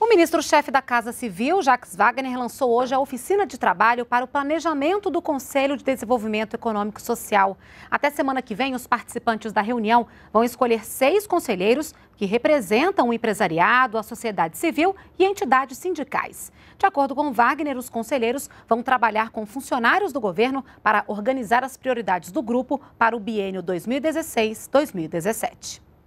O ministro-chefe da Casa Civil, Jacques Wagner, lançou hoje a oficina de trabalho para o planejamento do Conselho de Desenvolvimento Econômico e Social. Até semana que vem, os participantes da reunião vão escolher seis conselheiros que representam o empresariado, a sociedade civil e entidades sindicais. De acordo com Wagner, os conselheiros vão trabalhar com funcionários do governo para organizar as prioridades do grupo para o biênio 2016-2017.